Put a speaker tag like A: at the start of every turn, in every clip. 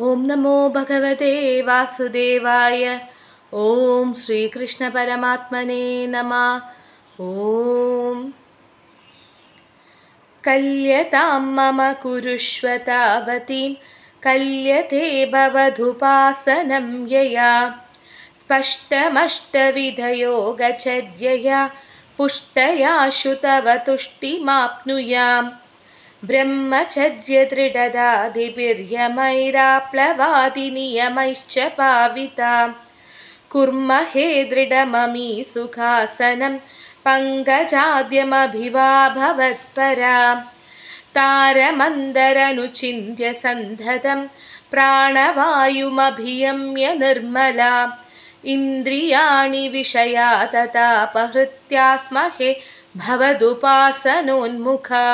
A: ॐ नमो भगवते वासुदेवाय ॐ श्रीकृष्णपरमात्मने नमः कल्यतां मम तावतीं कल्यते भवधुपासनं यया स्पष्टमष्टविधयो गचर्यया पुष्टया शु ब्रह्मचर्यदृढदाधिभिर्यमैराप्लवादिनियमैश्च पाविता कुर्महे दृढममी सुखासनं पङ्गजाद्यमभिवा तारमन्दरनुचिन्त्य सन्धतं प्राणवायुमभियम्य निर्मला इन्द्रियाणि विषया ततापहृत्यास्महे भवदुपासनोन्मुखा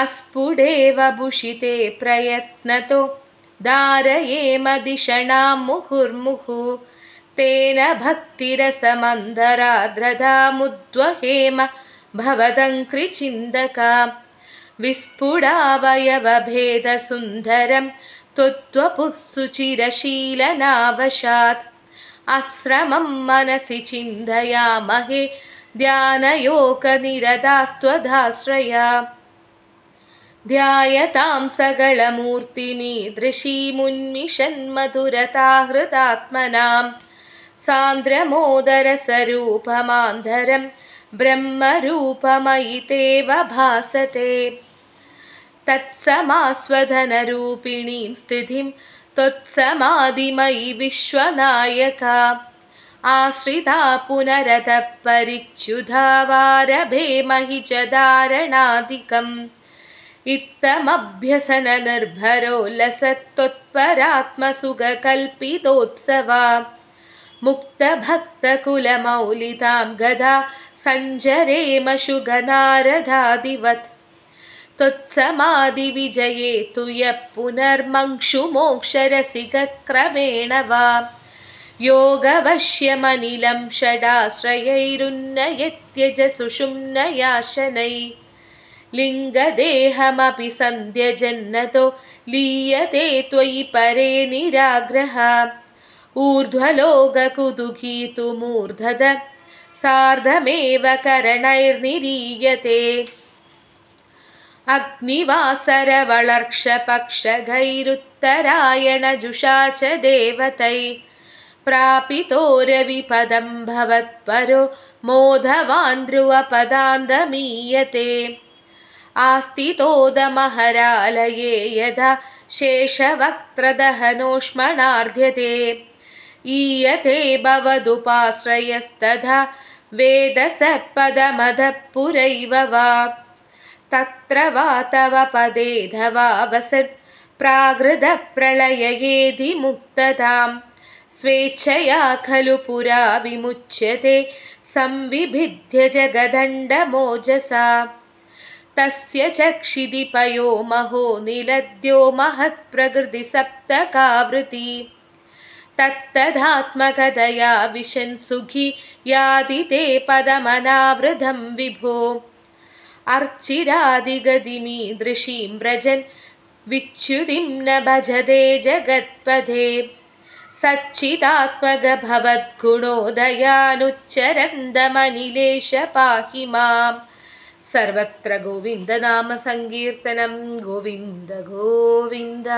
A: अस्फुडेव प्रयत्नतो दारयेमधिषणां मुहुर्मुहुर्तेन तेन भक्तिरसमन्धराद्रधामुद्वहेम भवदङ्कृचिन्दका विस्फुटावयवभेदसुन्दरं त्वत्त्वपुस्सुचिरशीलनावशात् अश्रमं मनसि चिन्तयामहे ध्यायतां सगलमूर्तिमीदृशीमुन्मिषन्मधुरताहृतात्मनां सान्द्रमोदरसरूपमान्धरं भासते तत्समास्वधनरूपिणीं स्थितिं त्वत्समाधिमयि विश्वनायका आश्रिता पुनरतः परिच्युधावारभे महिजधारणादिकम् इत्थमभ्यसननिर्भरो लसत्त्वत्परात्मसुखकल्पितोत्सवा मुक्तभक्तकुलमौलितां गदा सञ्जरेमशुघनारदादिवत् त्वत्समादिविजये तु यः पुनर्मङ्क्षुमोक्षरसिकक्रमेण वा योगवश्यमनिलं षडाश्रयैरुन्नयत्यज सुषुम्नयाशनैः लिङ्गदेहमपि सन्ध्यजन्नतो लीयते त्वयि परे निराग्रह मूर्धद सार्धमेव करणैर्निरीयते अग्निवासरवलर्क्षपक्षगैरुत्तरायणजुषा च देवतै प्रापितो रविपदं भवत्परो मोधवान्ध्रुवपदान्दमीयते आस्तितोदमहरालये यदा शेषवक्त्रदहनोष्मणार्ध्यते ईयते भवदुपाश्रयस्तथा पुरैव वा तत्र वा तव प्राकृतप्रलययेधि मुक्ततां स्वेच्छया खलु पुरा विमुच्यते जगदण्डमोजसा तस्य च क्षिदिपयो महो निलद्यो महत्प्रकृतिसप्तकावृति तत्तदात्मगदयाविशन् सुखी यादि ते पदमनावृतं विभो अर्चिरादिगदिमीदृशीं व्रजन् विच्युतिं न भजते जगत्पदे सच्चिदात्मगभवद्गुणोदयानुच्चरन्दमनिलेश पाहि माम् सर्वत्र गोविन्दनामसङ्कीर्तनं गोविन्द गोविन्द